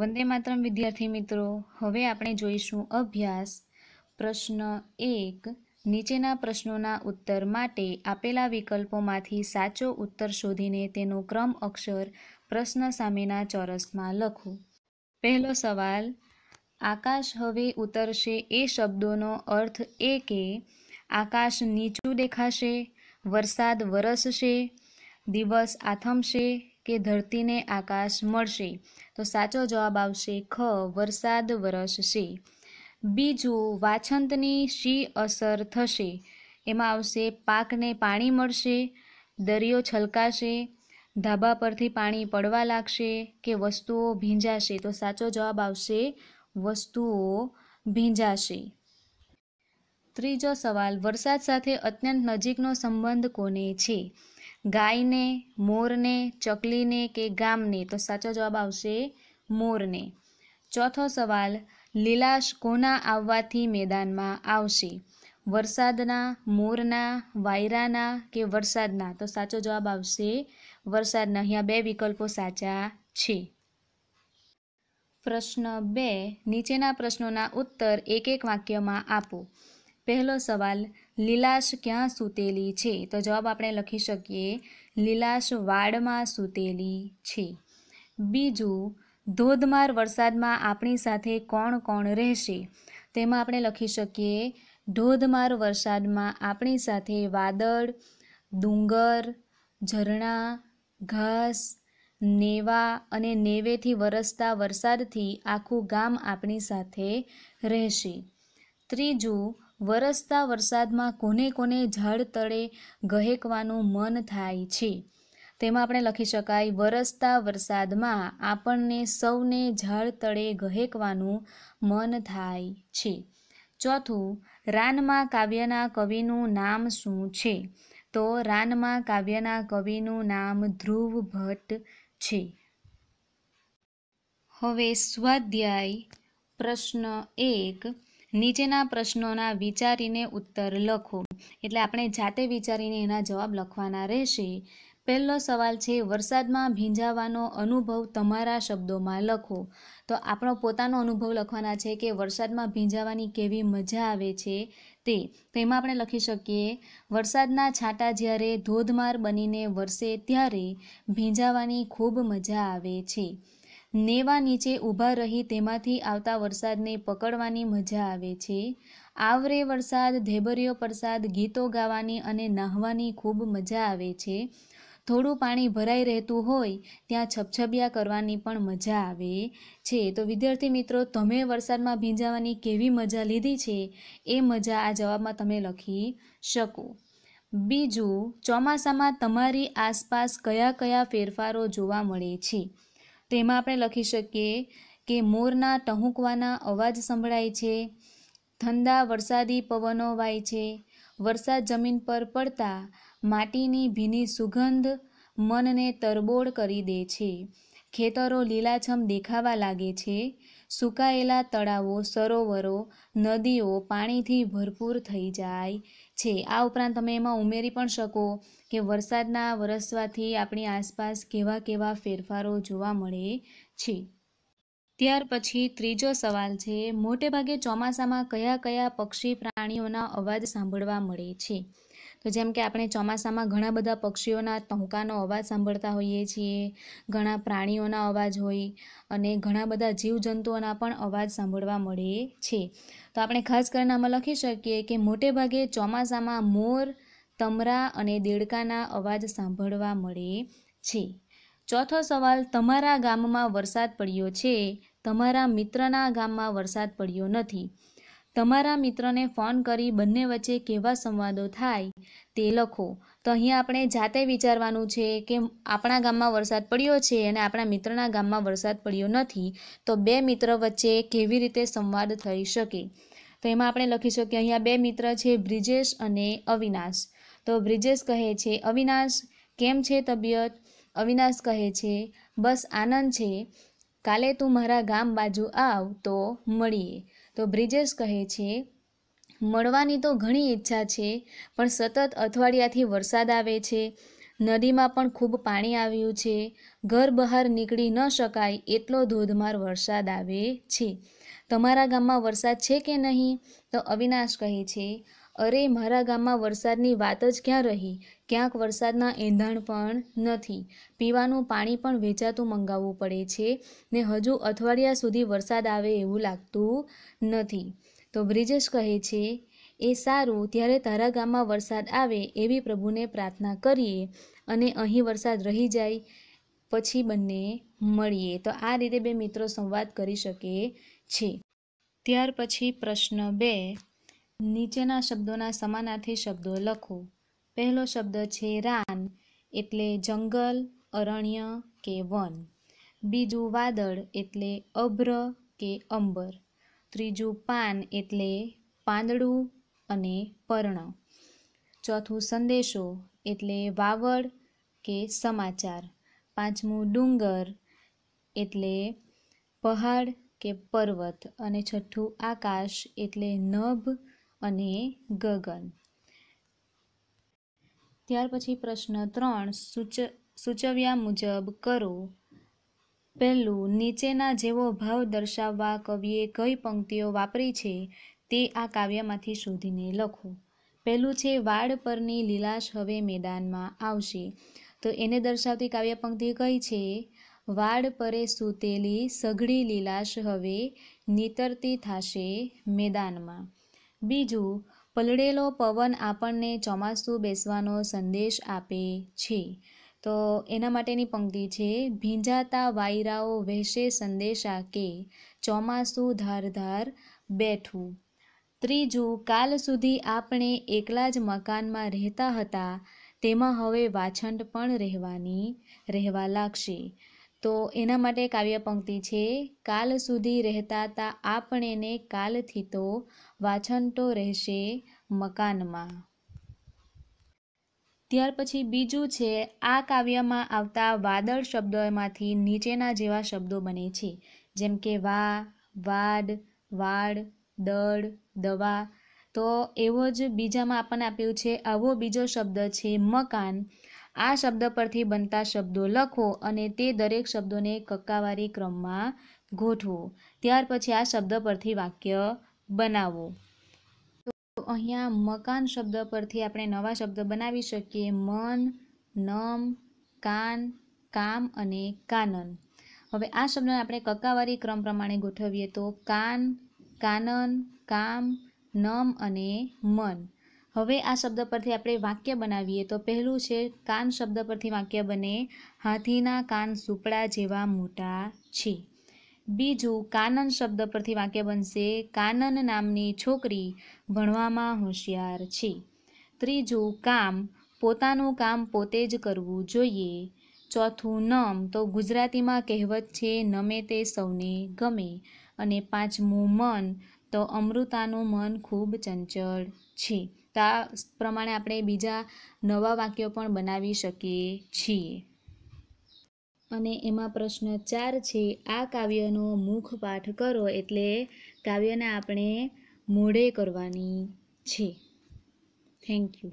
વંદે માતરમ વિદ્યાર્થી મિત્રો હવે આપણે જોઈશું અભ્યાસ પ્રશ્ન એક નીચેના પ્રશ્નોના ઉત્તર માટે આપેલા વિકલ્પોમાંથી સાચો ઉત્તર શોધીને તેનો ક્રમ અક્ષર પ્રશ્ન સામેના ચોરસમાં લખો પહેલો સવાલ આકાશ હવે ઉતરશે એ શબ્દોનો અર્થ એ કે આકાશ નીચું દેખાશે વરસાદ વરસશે દિવસ આથમશે કે ધરતીને આકાશ મળશે તો સાચો જવાબ આવશે ખ વરસાદ વરસશે બીજું વાછંતની શી અસર થશે એમાં આવશે પાકને પાણી મળશે દરિયો છલકાશે ધાબા પરથી પાણી પડવા લાગશે કે વસ્તુઓ ભીંજાશે તો સાચો જવાબ આવશે વસ્તુઓ ભીંજાશે ત્રીજો સવાલ વરસાદ સાથે અત્યંત નજીકનો સંબંધ કોને છે ગાયને મોરને ચકલીને કે ગામને તો સાચો જવાબ આવશે મોરને ચોથો સવાલ લીલાશ કોના આવવાથી મેદાનમાં આવશે વરસાદના મોરના વાયરાના કે વરસાદના તો સાચો જવાબ આવશે વરસાદના અહીંયા બે વિકલ્પો સાચા છે પ્રશ્ન બે નીચેના પ્રશ્નોના ઉત્તર એક એક વાક્યમાં આપો પહેલો સવાલ લીલાશ ક્યાં સૂતેલી છે તો જવાબ આપણે લખી શકીએ લીલાશ વાડમાં સૂતેલી છે બીજું ધોધમાર વરસાદમાં આપણી સાથે કોણ કોણ રહેશે તેમાં આપણે લખી શકીએ ધોધમાર વરસાદમાં આપણી સાથે વાદળ ડુંગર ઝરણા ઘાસ નેવા અને નેવેથી વરસતા વરસાદથી આખું ગામ આપણી સાથે રહેશે ત્રીજું વરસતા વરસાદમાં કોને કોને ઝાડ તળે ગહેકવાનું મન થાય છે તેમાં આપણે લખી શકાય વરસતા વરસાદમાં આપણને સૌને ઝાડ તળે ગહેકવાનું મન થાય છે ચોથું રાનમાં કાવ્યના કવિનું નામ શું છે તો રાનમાં કાવ્યના કવિનું નામ ધ્રુવ ભટ્ટ છે હવે સ્વાધ્યાય પ્રશ્ન એક નીચેના પ્રશ્નોના વિચારીને ઉત્તર લખો એટલે આપણે જાતે વિચારીને એના જવાબ લખવાના રહેશે પહેલો સવાલ છે વરસાદમાં ભીંજાવાનો અનુભવ તમારા શબ્દોમાં લખો તો આપણો પોતાનો અનુભવ લખવાના છે કે વરસાદમાં ભીંજાવાની કેવી મજા આવે છે તે તેમાં આપણે લખી શકીએ વરસાદના છાંટા જ્યારે ધોધમાર બનીને વરસે ત્યારે ભીંજાવાની ખૂબ મજા આવે છે નેવા નીચે ઊભા રહી તેમાંથી આવતા વરસાદને પકડવાની મજા આવે છે આવરે વરસાદ ધેબરિયો પ્રસાદ ગીતો ગાવાની અને નાહવાની ખૂબ મજા આવે છે થોડું પાણી ભરાઈ રહેતું હોય ત્યાં છપછપિયા કરવાની પણ મજા આવે છે તો વિદ્યાર્થી મિત્રો તમે વરસાદમાં ભીંજાવાની કેવી મજા લીધી છે એ મજા આ જવાબમાં તમે લખી શકો બીજું ચોમાસામાં તમારી આસપાસ કયા કયા ફેરફારો જોવા મળે છે તેમાં આપણે લખી શકીએ કે મોરના ટહુકવાના અવાજ સંભળાય છે ઠંડા વરસાદી પવનો વાય છે વરસાદ જમીન પર પડતા માટીની ભીની સુગંધ મનને તરબોળ કરી દે છે ખેતરો લીલાછમ દેખાવા લાગે છે સુકાયેલા તળાવો સરોવરો નદીઓ પાણીથી ભરપૂર થઈ જાય છે આ ઉપરાંત તમે એમાં ઉમેરી પણ શકો કે વરસાદના વરસવાથી આપણી આસપાસ કેવા કેવા ફેરફારો જોવા મળે છે ત્યાર પછી ત્રીજો સવાલ છે મોટેભાગે ચોમાસામાં કયા કયા પક્ષી પ્રાણીઓના અવાજ સાંભળવા મળે છે તો જેમ કે આપણે ચોમાસામાં ઘણા બધા પક્ષીઓના ટહુકાનો અવાજ સાંભળતા હોઈએ છીએ ઘણા પ્રાણીઓના અવાજ હોય અને ઘણા બધા જીવજંતુઓના પણ અવાજ સાંભળવા મળે છે તો આપણે ખાસ કરીને આમાં લખી શકીએ કે મોટે ભાગે ચોમાસામાં મોર તમરા અને દેડકાના અવાજ સાંભળવા મળે છે ચોથો સવાલ તમારા ગામમાં વરસાદ પડ્યો છે તમારા મિત્રના ગામમાં વરસાદ પડ્યો નથી તમારા મિત્રને ફોન કરી બંને વચ્ચે કેવા સંવાદો થાય તે લખો તો અહીં આપણે જાતે વિચારવાનું છે કે આપણા ગામમાં વરસાદ પડ્યો છે અને આપણા મિત્રના ગામમાં વરસાદ પડ્યો નથી તો બે મિત્ર વચ્ચે કેવી રીતે સંવાદ થઈ શકે તો એમાં આપણે લખી શકીએ અહીંયા બે મિત્ર છે બ્રિજેશ અને અવિનાશ તો બ્રિજેશ કહે છે અવિનાશ કેમ છે તબિયત અવિનાશ કહે છે બસ આનંદ છે કાલે તું મારા ગામ બાજુ આવ તો મળીએ તો બ્રિજેશ કહે છે મળવાની તો ઘણી ઈચ્છા છે પણ સતત અઠવાડિયાથી વરસાદ આવે છે નદીમાં પણ ખૂબ પાણી આવ્યું છે ઘર બહાર નીકળી ન શકાય એટલો ધોધમાર વરસાદ આવે છે તમારા ગામમાં વરસાદ છે કે નહીં તો અવિનાશ કહે છે અરે મારા ગામમાં વરસાદની વાત જ ક્યાં રહી ક્યાંક વરસાદના એંધાણ પણ નથી પીવાનું પાણી પણ વેચાતું મંગાવવું પડે છે ને હજુ અઠવાડિયા સુધી વરસાદ આવે એવું લાગતું નથી તો બ્રિજેશ કહે છે એ સારું ત્યારે તારા ગામમાં વરસાદ આવે એવી પ્રભુને પ્રાર્થના કરીએ અને અહીં વરસાદ રહી જાય પછી બંને મળીએ તો આ રીતે બે મિત્રો સંવાદ કરી શકે છે ત્યાર પછી પ્રશ્ન બે નીચેના શબ્દોના સમાનાર્થી શબ્દો લખો પહેલો શબ્દ છે રાન એટલે જંગલ અરણ્ય કે વન બીજું વાદળ એટલે અભ્ર કે અંબર ત્રીજું પાન એટલે પાંદડું અને પર્ણ ચોથું સંદેશો એટલે વાવડ કે સમાચાર પાંચમું ડુંગર એટલે પહાડ કે પર્વત અને છઠ્ઠું આકાશ એટલે નભ અને ગગન ત્યાર પછી પ્રશ્ન ત્રણ સૂચ સૂચવ્યા મુજબ કરો પહેલું નીચેના જેવો ભાવ દર્શાવવા કવિએ કઈ પંક્તિઓ વાપરી છે તે આ કાવ્યમાંથી શોધીને લખો પહેલું છે વાડ પરની લીલાશ હવે મેદાનમાં આવશે તો એને દર્શાવતી કાવ્ય પંક્તિ કઈ છે વાડ પરે સૂતેલી સઘળી લીલાશ હવે નીતરતી થશે મેદાનમાં બીજું પલળેલો પવન આપણને ચોમાસું બેસવાનો સંદેશ આપે છે તો એના માટેની પંક્તિ છે ભીંજાતા વાયરાઓ વહેશે સંદેશા કે ચોમાસું ધારધાર બેઠું ત્રીજું કાલ સુધી આપણે એકલા જ મકાનમાં રહેતા હતા તેમાં હવે વાછંડ પણ રહેવાની રહેવા લાગશે તો એના માટે કાવ્ય પંક્તિ છે કાલ સુધી રહેતા તા આપણેને કાલથી તો વાછંટો રહેશે મકાનમાં ત્યાર પછી બીજું છે આ કાવ્યમાં આવતા વાદળ શબ્દોમાંથી નીચેના જેવા શબ્દો બને છે જેમ કે વા વાડ વાડ દળ દવા તો એવો જ બીજામાં આપણને આપ્યું છે આવો બીજો શબ્દ છે મકાન આ શબ્દ પરથી બનતા શબ્દો લખો અને તે દરેક શબ્દોને કક્કાવારી ક્રમમાં ગોઠવો ત્યાર પછી આ શબ્દ પરથી વાક્ય બનાવો તો અહીંયા મકાન શબ્દ પરથી આપણે નવા શબ્દ બનાવી શકીએ મન નમ કાન કામ અને કાનન હવે આ શબ્દને આપણે કક્કાવારી ક્રમ પ્રમાણે ગોઠવીએ તો કાન કાનન કામ નમ અને મન હવે આ શબ્દ પરથી આપણે વાક્ય બનાવીએ તો પહેલું છે કાન શબ્દ પરથી વાક્ય બને હાથીના કાન સુપડા જેવા મોટા છે બીજું કાનન શબ્દ પરથી વાક્ય બનશે કાનન નામની છોકરી ભણવામાં હોશિયાર છે ત્રીજું કામ પોતાનું કામ પોતે જ કરવું જોઈએ ચોથું નમ તો ગુજરાતીમાં કહેવત છે નમે તે સૌને ગમે અને પાંચમું મન તો અમૃતાનું મન ખૂબ ચંચળ છે તા પ્રમાણે આપણે બીજા નવા વાક્યો પણ બનાવી શકીએ છીએ અને એમાં પ્રશ્ન ચાર છે આ કાવ્યનો મુખપાઠ કરો એટલે કાવ્યને આપણે મોઢે કરવાની છે થેન્ક યુ